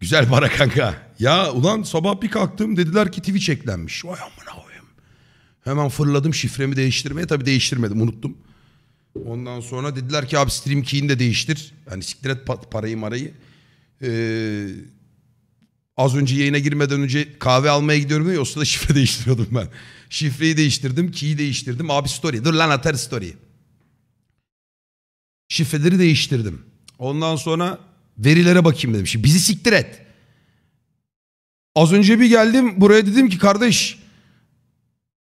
Güzel para kanka. Ya ulan sabah bir kalktım dediler ki Twitch eklenmiş. Vay amına koyayım. Hemen fırladım şifremi değiştirmeye. Tabii değiştirmedim unuttum. Ondan sonra dediler ki abi stream key'ini de değiştir. Yani siktir et parayı marayı. Ee, az önce yayına girmeden önce kahve almaya gidiyorum ya o sırada şifre değiştiriyordum ben. Şifreyi değiştirdim, key'i değiştirdim. Abi story. Dur lan atar story. Şifreleri değiştirdim. Ondan sonra Verilere bakayım demiş. bizi siktir et. Az önce bir geldim buraya dedim ki kardeş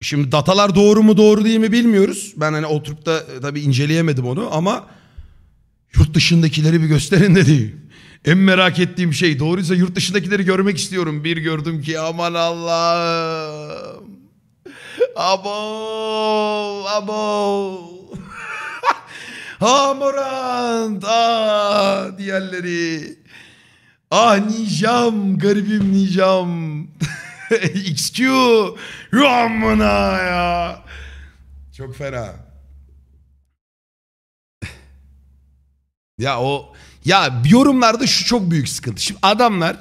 şimdi datalar doğru mu doğru değil mi bilmiyoruz. Ben hani oturup da e, tabii inceleyemedim onu ama yurt dışındakileri bir gösterin dedi. En merak ettiğim şey doğruysa yurt dışındakileri görmek istiyorum. Bir gördüm ki aman Allah'ım. Abo, abo. Hamurant! Ah diğerleri. Ah Nijam, garibim Nijam. XQ. Ramına ya. Çok fena. ya o ya yorumlarda şu çok büyük sıkıntı. Şimdi adamlar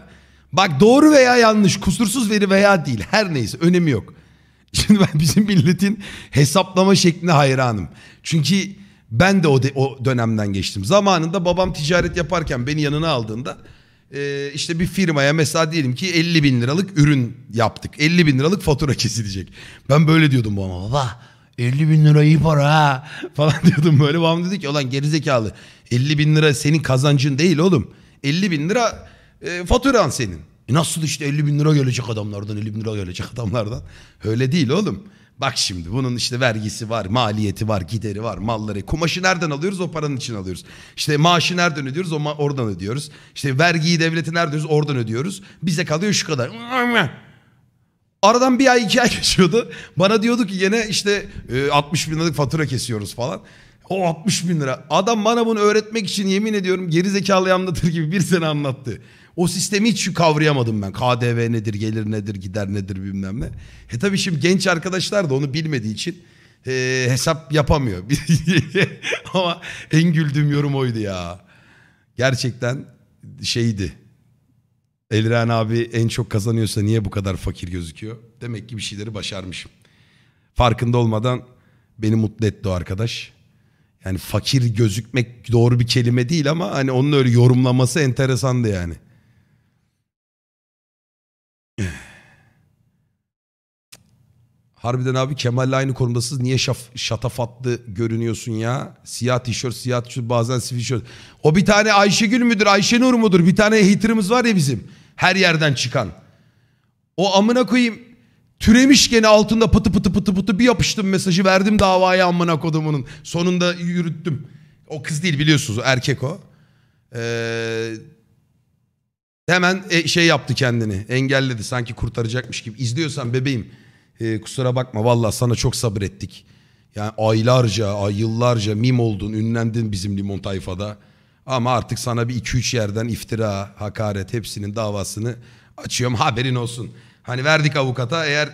bak doğru veya yanlış, kusursuz veri veya değil her neyse önemi yok. Şimdi ben bizim milletin hesaplama şekline hayranım. Çünkü ben de o, de, o dönemden geçtim. Zamanında babam ticaret yaparken beni yanına aldığında e, işte bir firmaya mesela diyelim ki 50 bin liralık ürün yaptık. 50 bin liralık fatura kesilecek. Ben böyle diyordum babama baba 50 bin lira iyi para ha falan diyordum böyle. Babam dedi ki olan gerizekalı 50 bin lira senin kazancın değil oğlum. 50 bin lira e, faturan senin. E nasıl işte 50 bin lira gelecek adamlardan 50 bin lira gelecek adamlardan. Öyle değil oğlum. Bak şimdi bunun işte vergisi var, maliyeti var, gideri var, malları. Kumaşı nereden alıyoruz? O paranın için alıyoruz. İşte maaşı nereden ödüyoruz? O ma- oradan ödüyoruz. İşte vergiyi devlete nereden ödüyoruz? Oradan ödüyoruz. Bize kalıyor şu kadar. Aradan bir ay iki ay geçiyordu. Bana diyordu ki yine işte e, 60 bin liralık fatura kesiyoruz falan. O 60 bin lira. Adam bana bunu öğretmek için yemin ediyorum geri zekalı anlatır gibi bir sene anlattı. O sistemi hiç kavrayamadım ben. KDV nedir, gelir nedir, gider nedir bilmem ne. E tabii şimdi genç arkadaşlar da onu bilmediği için e, hesap yapamıyor. Ama en güldüğüm yorum oydu ya. Gerçekten şeydi. Eliren abi en çok kazanıyorsa niye bu kadar fakir gözüküyor? Demek ki bir şeyleri başarmışım. Farkında olmadan beni mutlu etti o arkadaş. Yani fakir gözükmek doğru bir kelime değil ama hani onun öyle yorumlaması enteresandı yani. Harbiden abi Kemal'le aynı konumdasınız. Niye şaf, şatafatlı görünüyorsun ya? Siyah tişört, siyah tişört, bazen sivişört. O bir tane Ayşegül müdür, Ayşenur mudur? Bir tane hitrimiz var ya bizim. Her yerden çıkan. O amına koyayım Türemiş gene altında pıtı pıtı pıtı pıtı bir yapıştım mesajı verdim davaya amına kodumunun. Sonunda yürüttüm. O kız değil biliyorsunuz erkek o. Ee, hemen e, şey yaptı kendini engelledi sanki kurtaracakmış gibi. İzliyorsan bebeğim e, kusura bakma valla sana çok sabrettik. Yani aylarca ay, yıllarca mim oldun ünlendin bizim limon tayfada. Ama artık sana bir iki üç yerden iftira, hakaret hepsinin davasını açıyorum haberin olsun. Hani verdik avukata eğer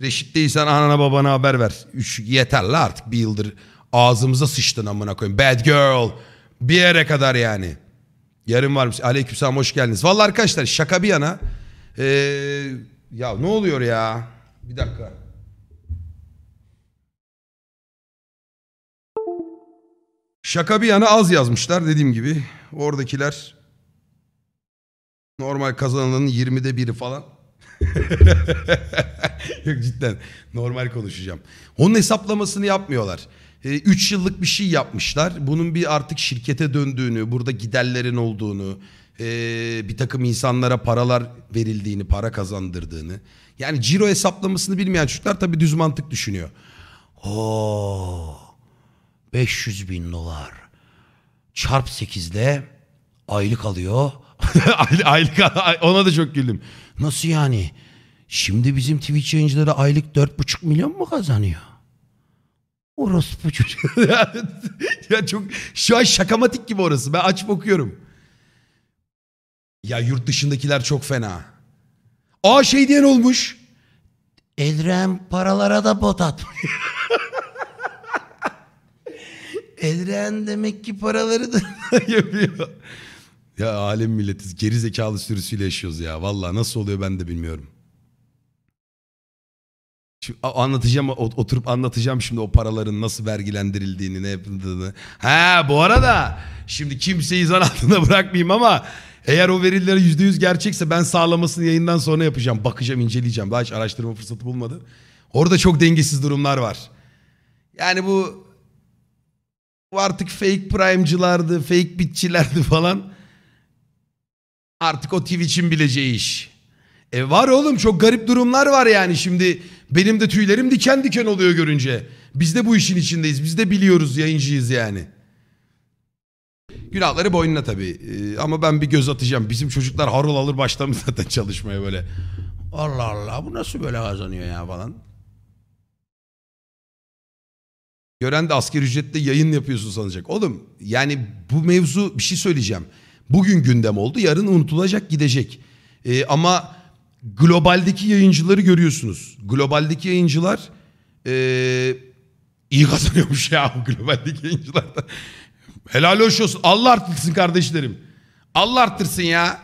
reşit değilsen anana babana haber ver. Üç, yeter la artık bir yıldır ağzımıza sıçtın amına koyayım. Bad girl. Bir yere kadar yani. Yarın varmış. Aleykümselam hoş geldiniz. Vallahi arkadaşlar şaka bir yana. Ee, ya ne oluyor ya? Bir dakika. Şaka bir yana az yazmışlar dediğim gibi. Oradakiler normal kazananın 20'de biri falan. Yok cidden normal konuşacağım. Onun hesaplamasını yapmıyorlar. 3 e, ee, yıllık bir şey yapmışlar. Bunun bir artık şirkete döndüğünü, burada giderlerin olduğunu, e, bir takım insanlara paralar verildiğini, para kazandırdığını. Yani ciro hesaplamasını bilmeyen çocuklar tabii düz mantık düşünüyor. Oo, 500 bin dolar çarp 8'de aylık alıyor. aylık ona da çok güldüm. Nasıl yani? Şimdi bizim Twitch yayıncıları aylık dört buçuk milyon mu kazanıyor? Orospu çocuğu. ya, ya çok şu an şakamatik gibi orası. Ben açıp okuyorum. Ya yurt dışındakiler çok fena. Aa şey diyen olmuş. Elrem paralara da bot atmış. Elren demek ki paraları da yapıyor. Ya alem milletiz. Geri zekalı sürüsüyle yaşıyoruz ya. Vallahi nasıl oluyor ben de bilmiyorum. Şimdi anlatacağım oturup anlatacağım şimdi o paraların nasıl vergilendirildiğini ne yapıldığını. Ha bu arada şimdi kimseyi zan altında bırakmayayım ama eğer o veriler yüzde yüz gerçekse ben sağlamasını yayından sonra yapacağım. Bakacağım inceleyeceğim. Daha hiç araştırma fırsatı bulmadım. Orada çok dengesiz durumlar var. Yani bu, bu artık fake prime'cılardı, fake bitçilerdi falan. Artık o Twitch'in bileceği iş. E var oğlum çok garip durumlar var yani şimdi benim de tüylerim diken diken oluyor görünce. Biz de bu işin içindeyiz. Biz de biliyoruz yayıncıyız yani. Günahları boynuna tabii. Ee, ama ben bir göz atacağım. Bizim çocuklar harıl alır başlamış zaten çalışmaya böyle. Allah Allah bu nasıl böyle kazanıyor ya falan. Gören de asker ücretle yayın yapıyorsun sanacak. Oğlum yani bu mevzu bir şey söyleyeceğim. Bugün gündem oldu yarın unutulacak gidecek. E, ama globaldeki yayıncıları görüyorsunuz. Globaldeki yayıncılar e, iyi kazanıyormuş ya globaldeki yayıncılar da. Helal hoş olsun. Allah arttırsın kardeşlerim. Allah arttırsın ya.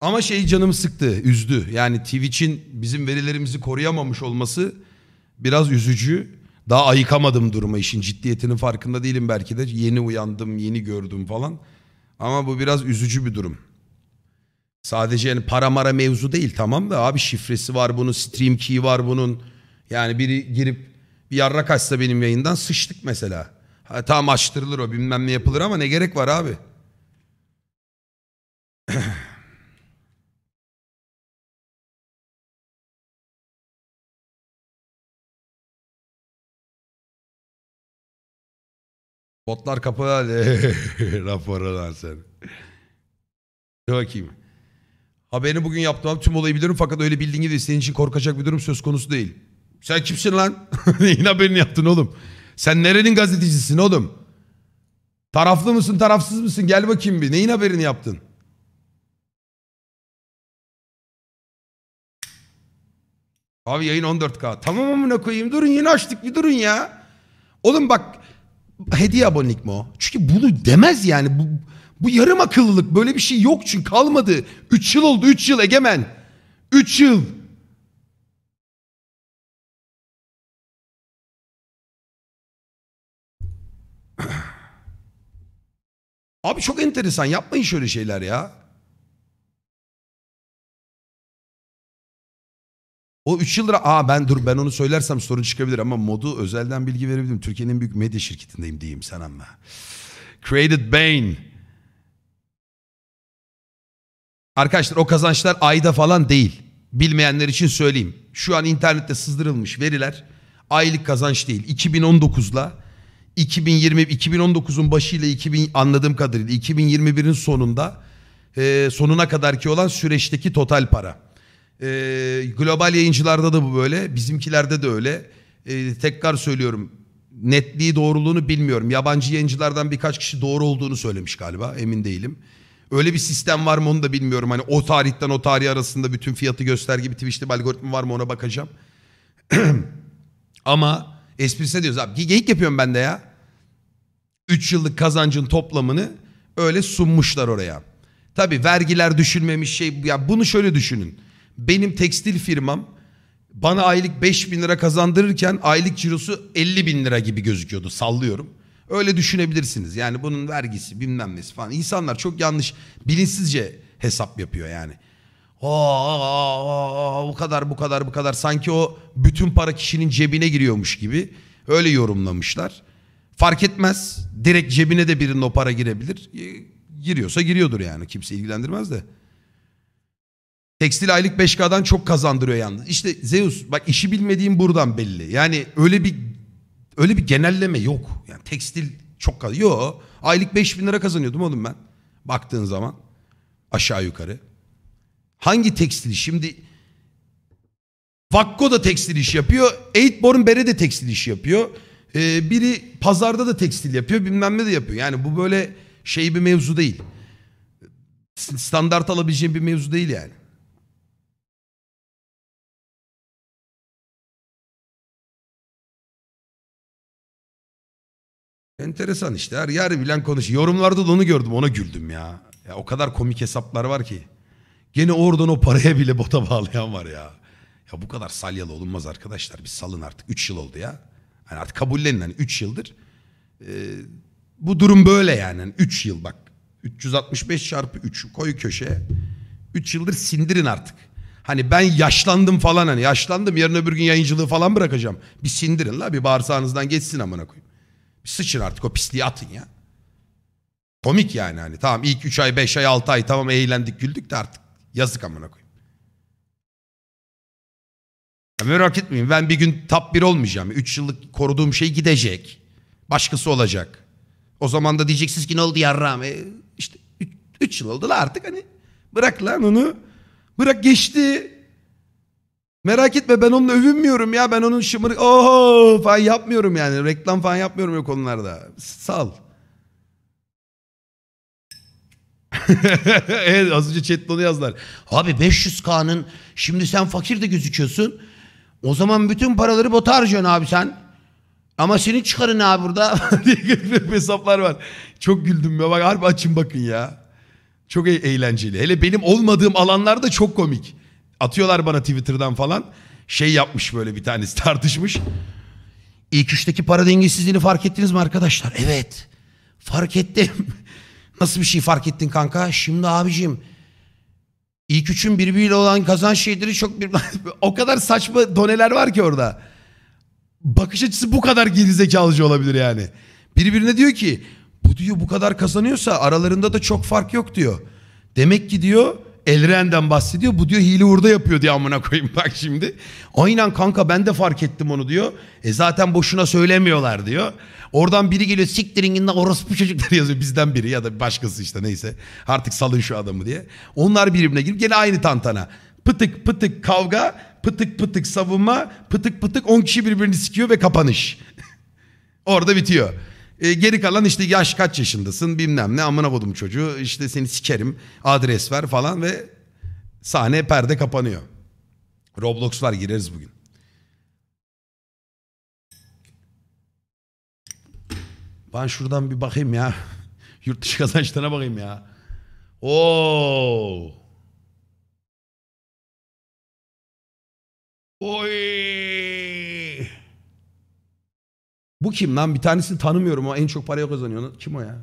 Ama şey canımı sıktı, üzdü. Yani Twitch'in bizim verilerimizi koruyamamış olması biraz üzücü. Daha ayıkamadım duruma işin ciddiyetinin farkında değilim belki de. Yeni uyandım, yeni gördüm falan. Ama bu biraz üzücü bir durum. Sadece yani para mara mevzu değil tamam da abi şifresi var bunun, stream key var bunun. Yani biri girip bir yarrak açsa benim yayından sıçtık mesela. Ha, tamam açtırılır o bilmem ne yapılır ama ne gerek var abi? Botlar kapalı hadi. Rapora lan sen. Dur bakayım. Haberini bugün yaptım abi tüm olayı bilirim fakat öyle bildiğin gibi senin için korkacak bir durum söz konusu değil. Sen kimsin lan? Neyin haberini yaptın oğlum? Sen nerenin gazetecisisin oğlum? Taraflı mısın tarafsız mısın? Gel bakayım bir neyin haberini yaptın? Abi yayın 14K. Tamam amına koyayım durun yine açtık bir durun ya. Oğlum bak hediye abonelik mi o? Çünkü bunu demez yani. Bu, bu yarım akıllılık böyle bir şey yok çünkü kalmadı. 3 yıl oldu 3 yıl egemen. 3 yıl. Abi çok enteresan yapmayın şöyle şeyler ya. O 3 yıl lira aa ben dur ben onu söylersem sorun çıkabilir ama modu özelden bilgi verebilirim. Türkiye'nin büyük medya şirketindeyim diyeyim sen ama. Created Bane. Arkadaşlar o kazançlar ayda falan değil. Bilmeyenler için söyleyeyim. Şu an internette sızdırılmış veriler aylık kazanç değil. 2019'la 2020 2019'un başıyla 2000 anladığım kadarıyla 2021'in sonunda e, sonuna kadarki olan süreçteki total para. E, global yayıncılarda da bu böyle. Bizimkilerde de öyle. E, tekrar söylüyorum. Netliği doğruluğunu bilmiyorum. Yabancı yayıncılardan birkaç kişi doğru olduğunu söylemiş galiba. Emin değilim. Öyle bir sistem var mı onu da bilmiyorum. Hani o tarihten o tarih arasında bütün fiyatı göster gibi Twitch'te bir algoritma var mı ona bakacağım. Ama esprisine diyoruz abi geyik yapıyorum ben de ya. 3 yıllık kazancın toplamını öyle sunmuşlar oraya. Tabi vergiler düşülmemiş şey ya bunu şöyle düşünün. Benim tekstil firmam bana aylık 5 bin lira kazandırırken aylık cirosu 50 bin lira gibi gözüküyordu sallıyorum. Öyle düşünebilirsiniz yani bunun vergisi bilmem nesi falan. İnsanlar çok yanlış bilinçsizce hesap yapıyor yani. Aa, bu kadar bu kadar bu kadar sanki o bütün para kişinin cebine giriyormuş gibi öyle yorumlamışlar. Fark etmez direkt cebine de birinin o para girebilir. Giriyorsa giriyordur yani kimse ilgilendirmez de. Tekstil aylık 5K'dan çok kazandırıyor yalnız. İşte Zeus bak işi bilmediğim buradan belli. Yani öyle bir öyle bir genelleme yok. Yani tekstil çok kazanıyor. Yok. Aylık 5000 lira kazanıyordum oğlum ben. Baktığın zaman aşağı yukarı. Hangi tekstil şimdi Vakko da tekstil iş yapıyor. Eightborn Bere de tekstil iş yapıyor. Ee, biri pazarda da tekstil yapıyor bilmem ne de yapıyor. Yani bu böyle şey bir mevzu değil. Standart alabileceğim bir mevzu değil yani. Enteresan işte. Her yer bilen konuşuyor. Yorumlarda da onu gördüm. Ona güldüm ya. Ya o kadar komik hesaplar var ki. Gene oradan o paraya bile bota bağlayan var ya. Ya bu kadar salyalı olunmaz arkadaşlar. Bir salın artık. 3 yıl oldu ya. Hani artık kabullenin hani 3 yıldır. Ee, bu durum böyle yani. 3 yani yıl bak. 365 çarpı 3 koy köşeye. 3 yıldır sindirin artık. Hani ben yaşlandım falan hani yaşlandım yarın öbür gün yayıncılığı falan bırakacağım. Bir sindirin la bir bağırsağınızdan geçsin amına koyayım. Sıçın artık o pisliği atın ya. Komik yani hani. Tamam ilk 3 ay 5 ay 6 ay tamam eğlendik güldük de artık yazık amına koyayım. Ya merak etmeyin ben bir gün tap bir olmayacağım. 3 yıllık koruduğum şey gidecek. Başkası olacak. O zaman da diyeceksiniz ki ne oldu yarram? E, işte 3 yıl oldu la artık hani. Bırak lan onu. Bırak geçti. Merak etme ben onunla övünmüyorum ya. Ben onun şımarık oh falan yapmıyorum yani. Reklam falan yapmıyorum yok onlarda. Sal. evet az önce chatte onu yazdılar. Abi 500K'nın şimdi sen fakir de gözüküyorsun. O zaman bütün paraları bota harcıyorsun abi sen. Ama senin çıkarın abi burada diye hesaplar var. Çok güldüm ya bak harbi açın bakın ya. Çok e-, eğlenceli. Hele benim olmadığım alanlarda çok komik. Atıyorlar bana Twitter'dan falan. Şey yapmış böyle bir tanesi tartışmış. İlk üçteki para dengesizliğini fark ettiniz mi arkadaşlar? Evet. Fark ettim. Nasıl bir şey fark ettin kanka? Şimdi abicim ilk üçün birbiriyle olan kazanç şeyleri çok bir o kadar saçma doneler var ki orada. Bakış açısı bu kadar gerizekalıcı olabilir yani. Birbirine diyor ki bu diyor bu kadar kazanıyorsa aralarında da çok fark yok diyor. Demek ki diyor Elren'den bahsediyor. Bu diyor hile orada yapıyor diye amına koyayım bak şimdi. Aynen kanka ben de fark ettim onu diyor. E zaten boşuna söylemiyorlar diyor. Oradan biri geliyor siktirin yine orospu çocukları yazıyor. Bizden biri ya da başkası işte neyse. Artık salın şu adamı diye. Onlar birbirine girip gene aynı tantana. Pıtık pıtık kavga, pıtık pıtık savunma, pıtık pıtık 10 kişi birbirini sikiyor ve kapanış. Orada bitiyor. E, geri kalan işte yaş kaç yaşındasın bilmem ne amına kodum çocuğu işte seni sikerim adres ver falan ve sahne perde kapanıyor. Roblox var gireriz bugün. Ben şuradan bir bakayım ya. Yurt dışı kazançlarına bakayım ya. Oo. Oy. Bu kim lan? Bir tanesini tanımıyorum ama en çok parayı kazanıyor. Kim o ya?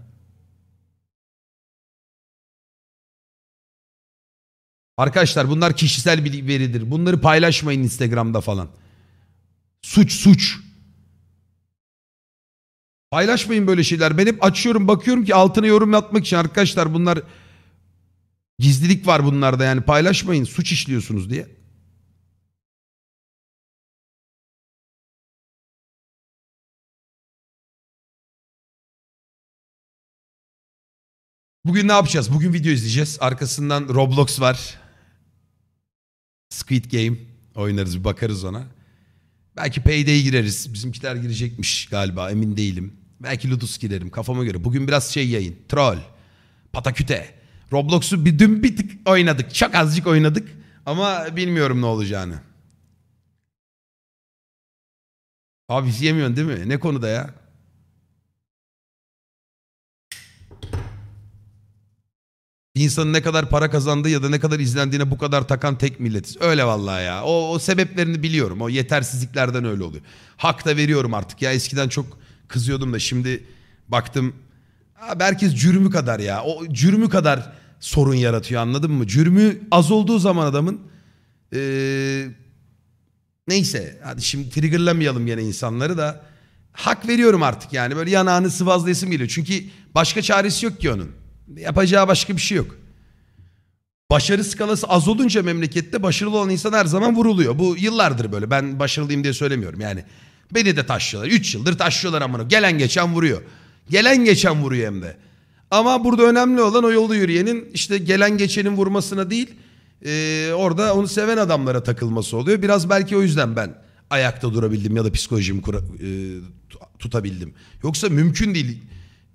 Arkadaşlar bunlar kişisel bir veridir. Bunları paylaşmayın Instagram'da falan. Suç suç. Paylaşmayın böyle şeyler. Ben hep açıyorum bakıyorum ki altına yorum yapmak için arkadaşlar bunlar gizlilik var bunlarda yani paylaşmayın suç işliyorsunuz diye. Bugün ne yapacağız? Bugün video izleyeceğiz. Arkasından Roblox var. Squid Game oynarız bir bakarız ona. Belki Payday'e gireriz. Bizimkiler girecekmiş galiba emin değilim. Belki Ludus girerim kafama göre. Bugün biraz şey yayın. Troll. Pataküte. Roblox'u bir dün bir tık oynadık. Çok azıcık oynadık. Ama bilmiyorum ne olacağını. Abi yemiyorsun değil mi? Ne konuda ya? Bir insanın ne kadar para kazandığı ya da ne kadar izlendiğine bu kadar takan tek milletiz. Öyle vallahi ya. O, o sebeplerini biliyorum. O yetersizliklerden öyle oluyor. Hak da veriyorum artık ya. Eskiden çok kızıyordum da şimdi baktım. Abi herkes cürmü kadar ya. O cürmü kadar sorun yaratıyor anladın mı? Cürmü az olduğu zaman adamın ee, neyse hadi şimdi triggerlamayalım yine insanları da hak veriyorum artık yani böyle yanağını sıvazlayasım geliyor. Çünkü başka çaresi yok ki onun. Yapacağı başka bir şey yok. Başarı skalası az olunca memlekette başarılı olan insan her zaman vuruluyor. Bu yıllardır böyle. Ben başarılıyım diye söylemiyorum yani. Beni de taşlıyorlar. 3 yıldır taşlıyorlar amına. Gelen geçen vuruyor. Gelen geçen vuruyor hem de. Ama burada önemli olan o yolda yürüyenin işte gelen geçenin vurmasına değil e, orada onu seven adamlara takılması oluyor. Biraz belki o yüzden ben ayakta durabildim ya da psikolojimi kura, e, tutabildim. Yoksa mümkün değil.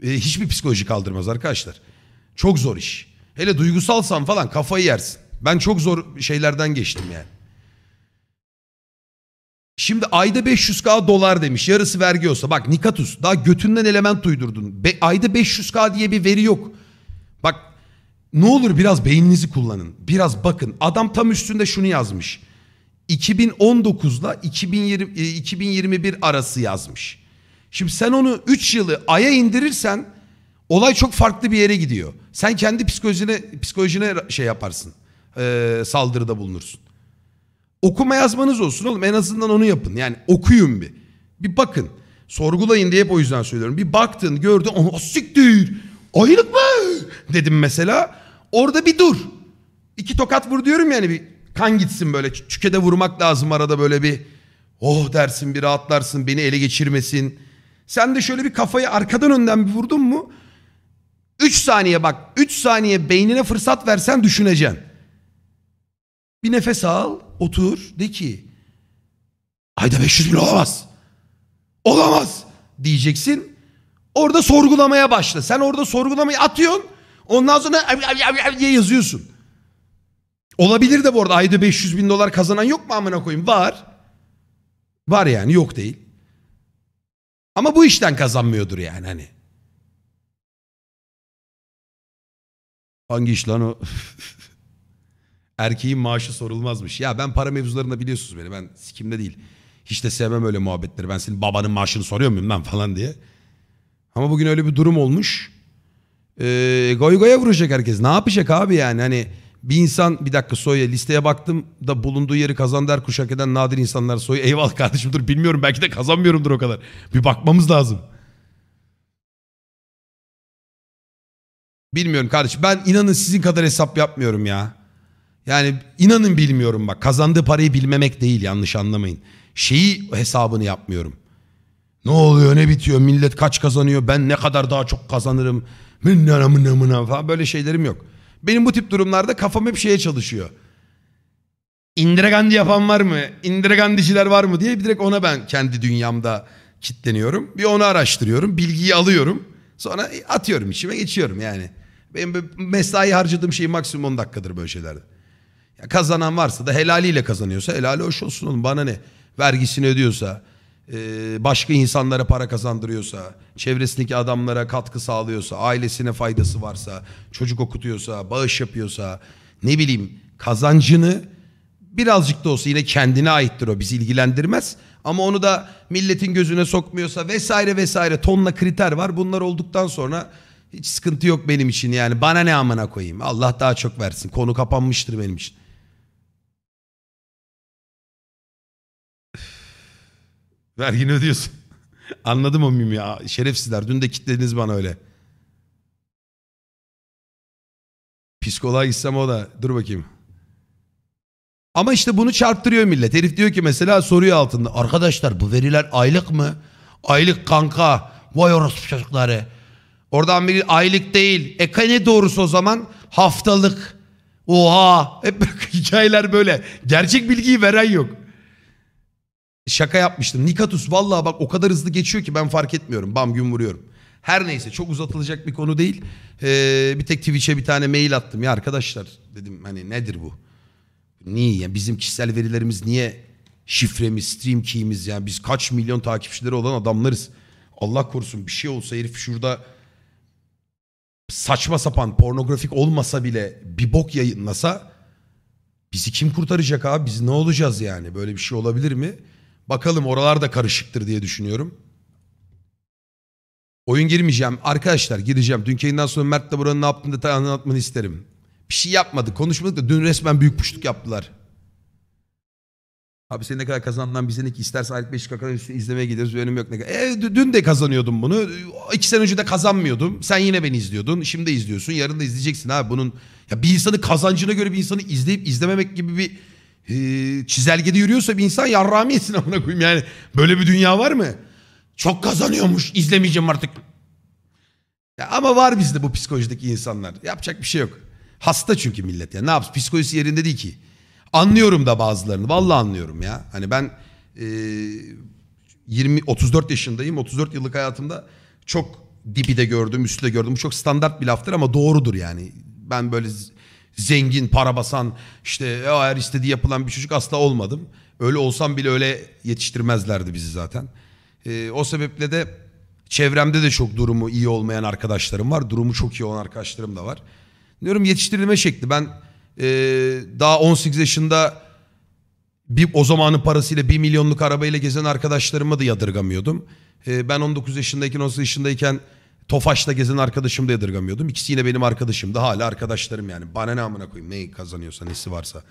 E, hiçbir psikoloji kaldırmaz arkadaşlar. Çok zor iş. Hele duygusalsan falan kafayı yersin. Ben çok zor şeylerden geçtim yani. Şimdi ayda 500k dolar demiş. Yarısı vergi olsa. Bak Nikatus daha götünden element uydurdun. Be ayda 500k diye bir veri yok. Bak ne olur biraz beyninizi kullanın. Biraz bakın. Adam tam üstünde şunu yazmış. 2019'la 2020, 2021 arası yazmış. Şimdi sen onu 3 yılı aya indirirsen Olay çok farklı bir yere gidiyor. Sen kendi psikolojine psikolojine şey yaparsın. E, saldırıda bulunursun. Okuma yazmanız olsun oğlum en azından onu yapın. Yani okuyun bir. Bir bakın. Sorgulayın diye hep o yüzden söylüyorum. Bir baktın gördün. Onu siktir. ayılık mı? Dedim mesela. Orada bir dur. İki tokat vur diyorum yani bir kan gitsin böyle. Çükede vurmak lazım arada böyle bir. Oh dersin bir rahatlarsın beni ele geçirmesin. Sen de şöyle bir kafayı arkadan önden bir vurdun mu? 3 saniye bak 3 saniye beynine fırsat versen düşüneceksin. Bir nefes al otur de ki ayda 500 bin olamaz. Olamaz diyeceksin. Orada sorgulamaya başla. Sen orada sorgulamayı atıyorsun. Ondan sonra diye yazıyorsun. Olabilir de bu arada ayda 500 bin dolar kazanan yok mu amına koyayım? Var. Var yani yok değil. Ama bu işten kazanmıyordur yani hani. Hangi iş lan o? Erkeğin maaşı sorulmazmış. Ya ben para mevzularında biliyorsunuz beni. Ben sikimde değil. Hiç de sevmem öyle muhabbetleri. Ben senin babanın maaşını soruyor muyum ben falan diye. Ama bugün öyle bir durum olmuş. Ee, goy goya vuracak herkes. Ne yapacak abi yani? Hani bir insan bir dakika soya listeye baktım da bulunduğu yeri kazandı her kuşak eden nadir insanlar soyu. Eyvallah kardeşim dur bilmiyorum belki de kazanmıyorumdur o kadar. Bir bakmamız lazım. Bilmiyorum kardeş. Ben inanın sizin kadar hesap yapmıyorum ya. Yani inanın bilmiyorum bak. Kazandığı parayı bilmemek değil yanlış anlamayın. Şeyi hesabını yapmıyorum. Ne oluyor ne bitiyor millet kaç kazanıyor ben ne kadar daha çok kazanırım. Mınna mınna falan böyle şeylerim yok. Benim bu tip durumlarda kafam hep şeye çalışıyor. Indira Gandhi yapan var mı? Indira Gandhiciler var mı diye direkt ona ben kendi dünyamda kitleniyorum. Bir onu araştırıyorum. Bilgiyi alıyorum. Sonra atıyorum içime geçiyorum yani. Benim mesai harcadığım şey maksimum 10 dakikadır böyle şeylerde. Ya kazanan varsa da helaliyle kazanıyorsa helali hoş olsun oğlum bana ne. Vergisini ödüyorsa, e, başka insanlara para kazandırıyorsa, çevresindeki adamlara katkı sağlıyorsa, ailesine faydası varsa, çocuk okutuyorsa, bağış yapıyorsa, ne bileyim kazancını birazcık da olsa yine kendine aittir o bizi ilgilendirmez. Ama onu da milletin gözüne sokmuyorsa vesaire vesaire tonla kriter var. Bunlar olduktan sonra hiç sıkıntı yok benim için yani. Bana ne amına koyayım. Allah daha çok versin. Konu kapanmıştır benim için. Vergini ödüyorsun. Anladım o mimi ya. Şerefsizler. Dün de kitlediniz bana öyle. Psikoloğa gitsem o da. Dur bakayım. Ama işte bunu çarptırıyor millet. Herif diyor ki mesela soruyor altında. Arkadaşlar bu veriler aylık mı? Aylık kanka. Vay orospu çocukları. Oradan bir aylık değil. E ne doğrusu o zaman? Haftalık. Oha. Hep hikayeler böyle. Gerçek bilgiyi veren yok. Şaka yapmıştım. Nikatus vallahi bak o kadar hızlı geçiyor ki ben fark etmiyorum. Bam gün vuruyorum. Her neyse çok uzatılacak bir konu değil. Ee, bir tek Twitch'e bir tane mail attım ya arkadaşlar. Dedim hani nedir bu? Niye? Yani bizim kişisel verilerimiz niye şifremiz, stream key'imiz yani biz kaç milyon takipçileri olan adamlarız. Allah korusun bir şey olsa herif şurada saçma sapan pornografik olmasa bile bir bok yayınlasa bizi kim kurtaracak abi? Biz ne olacağız yani? Böyle bir şey olabilir mi? Bakalım oralar da karışıktır diye düşünüyorum. Oyun girmeyeceğim. Arkadaşlar gireceğim. Dün yayından sonra Mert de buranın ne yaptığını detay anlatmanı isterim. Bir şey yapmadı. Konuşmadık da dün resmen büyük puştuk yaptılar. Abi senin ne kadar kazandığından bize ne ki isterse Alp Beşiktaş kadar izlemeye gideriz. Önüm yok ne kadar. E, dün de kazanıyordum bunu. İki sene önce de kazanmıyordum. Sen yine beni izliyordun. Şimdi de izliyorsun. Yarın da izleyeceksin abi bunun. Ya bir insanı kazancına göre bir insanı izleyip izlememek gibi bir e, çizelgede yürüyorsa bir insan yarrağımı yesin amına koyayım. Yani böyle bir dünya var mı? Çok kazanıyormuş izlemeyeceğim artık. Ya ama var bizde bu psikolojideki insanlar. Yapacak bir şey yok. Hasta çünkü millet ya. Ne yapsın? Psikolojisi yerinde değil ki. Anlıyorum da bazılarını. Vallahi anlıyorum ya. Hani ben e, 20 34 yaşındayım. 34 yıllık hayatımda çok dipi de gördüm, üstü de gördüm. Bu çok standart bir laftır ama doğrudur yani. Ben böyle zengin, para basan, işte eğer istediği yapılan bir çocuk asla olmadım. Öyle olsam bile öyle yetiştirmezlerdi bizi zaten. E, o sebeple de çevremde de çok durumu iyi olmayan arkadaşlarım var. Durumu çok iyi olan arkadaşlarım da var. Diyorum yetiştirilme şekli. Ben e, daha 18 yaşında bir, o zamanın parasıyla 1 milyonluk arabayla gezen arkadaşlarımı da yadırgamıyordum. E, ben 19 yaşındayken 18 yaşındayken Tofaş'la gezen arkadaşım da yadırgamıyordum. İkisi yine benim arkadaşım da hala arkadaşlarım yani. Bana ne amına koyayım neyi kazanıyorsa nesi varsa.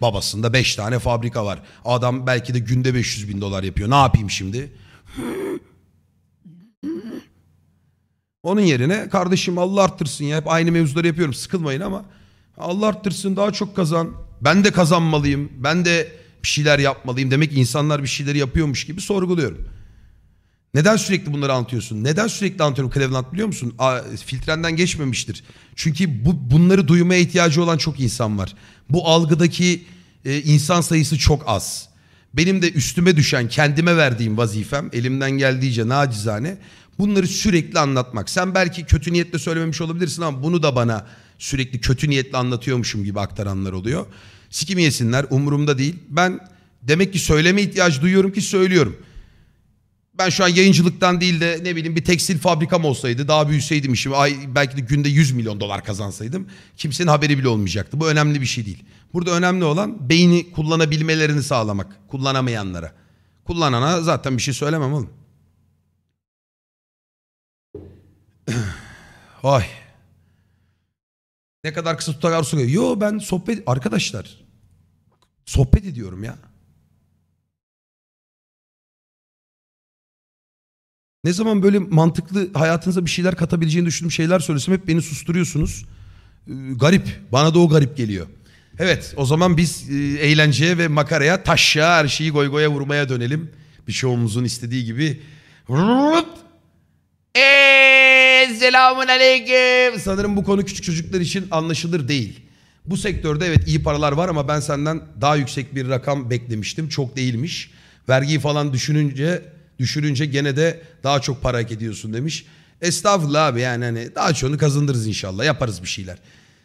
Babasında 5 tane fabrika var. Adam belki de günde 500 bin dolar yapıyor. Ne yapayım şimdi? Onun yerine kardeşim Allah arttırsın ya. Hep aynı mevzuları yapıyorum sıkılmayın ama Allah arttırsın daha çok kazan. Ben de kazanmalıyım. Ben de bir şeyler yapmalıyım. Demek ki insanlar bir şeyleri yapıyormuş gibi sorguluyorum. Neden sürekli bunları anlatıyorsun? Neden sürekli anlatıyorum Cleveland biliyor musun? A, filtrenden geçmemiştir. Çünkü bu, bunları duymaya ihtiyacı olan çok insan var. Bu algıdaki e, insan sayısı çok az. Benim de üstüme düşen, kendime verdiğim vazifem elimden geldiğince nacizane bunları sürekli anlatmak. Sen belki kötü niyetle söylememiş olabilirsin ama bunu da bana sürekli kötü niyetle anlatıyormuşum gibi aktaranlar oluyor. Sikim yesinler umurumda değil. Ben demek ki söyleme ihtiyacı duyuyorum ki söylüyorum. Ben şu an yayıncılıktan değil de ne bileyim bir tekstil fabrikam olsaydı daha büyüseydim işimi ay, belki de günde 100 milyon dolar kazansaydım kimsenin haberi bile olmayacaktı. Bu önemli bir şey değil. Burada önemli olan beyni kullanabilmelerini sağlamak kullanamayanlara. Kullanana zaten bir şey söylemem oğlum. Ay. Ne kadar kısa tutar Arsu Yo ben sohbet arkadaşlar sohbet ediyorum ya. Ne zaman böyle mantıklı hayatınıza bir şeyler katabileceğini düşündüğüm şeyler söylesem hep beni susturuyorsunuz. Ee, garip. Bana da o garip geliyor. Evet o zaman biz e, eğlenceye ve makaraya taşya her şeyi goy goya vurmaya dönelim. Bir şovumuzun istediği gibi. Eee! selamun aleyküm. Sanırım bu konu küçük çocuklar için anlaşılır değil. Bu sektörde evet iyi paralar var ama ben senden daha yüksek bir rakam beklemiştim. Çok değilmiş. Vergiyi falan düşününce düşürünce gene de daha çok para hak ediyorsun demiş. Estağfurullah abi yani hani daha çoğunu kazandırırız inşallah yaparız bir şeyler.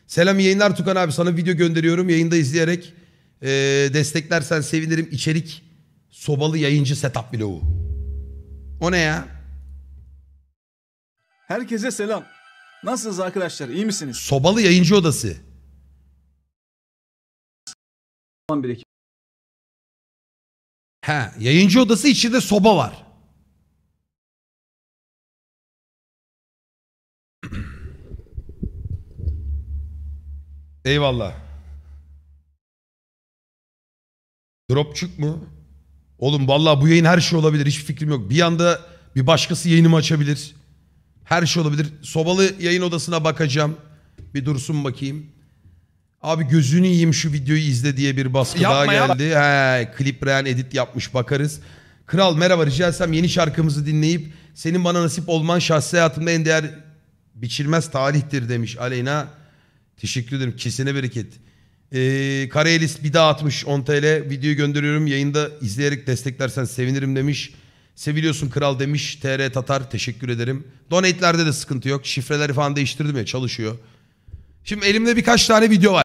Selam yayınlar Tukan abi sana video gönderiyorum yayında izleyerek e, desteklersen sevinirim içerik sobalı yayıncı setup bloğu. O ne ya? Herkese selam. Nasılsınız arkadaşlar? İyi misiniz? Sobalı yayıncı odası. Olan bir ekip. He, yayıncı odası içinde soba var. Eyvallah. Dropçuk mu? Oğlum vallahi bu yayın her şey olabilir. Hiçbir fikrim yok. Bir anda bir başkası yayınımı açabilir. Her şey olabilir. Sobalı yayın odasına bakacağım. Bir dursun bakayım. Abi gözünü yiyeyim şu videoyu izle diye bir baskı Yapma daha ya. geldi. He, klip real edit yapmış bakarız. Kral merhaba rica etsem yeni şarkımızı dinleyip senin bana nasip olman şahsi hayatımda en değer biçilmez talihtir demiş Aleyna. Teşekkür ederim. Kesine bereket. Ee, Kareelis bir daha atmış 10 TL. Videoyu gönderiyorum. Yayında izleyerek desteklersen sevinirim demiş. Seviliyorsun kral demiş TR Tatar teşekkür ederim. Donate'lerde de sıkıntı yok. Şifreleri falan değiştirdim ya çalışıyor. Şimdi elimde birkaç tane video var.